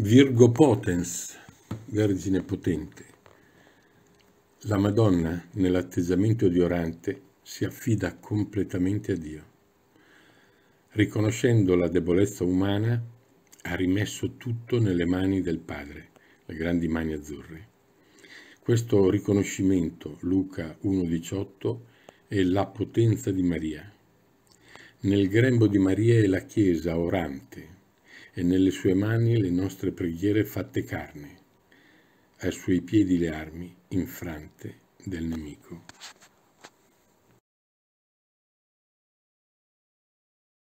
Virgo potens, Vergine potente. La Madonna, nell'atteggiamento di orante, si affida completamente a Dio. Riconoscendo la debolezza umana, ha rimesso tutto nelle mani del Padre, le grandi mani azzurre. Questo riconoscimento, Luca 1,18, è la potenza di Maria. Nel grembo di Maria è la Chiesa orante, e nelle sue mani le nostre preghiere fatte carne, ai suoi piedi le armi infrante del nemico.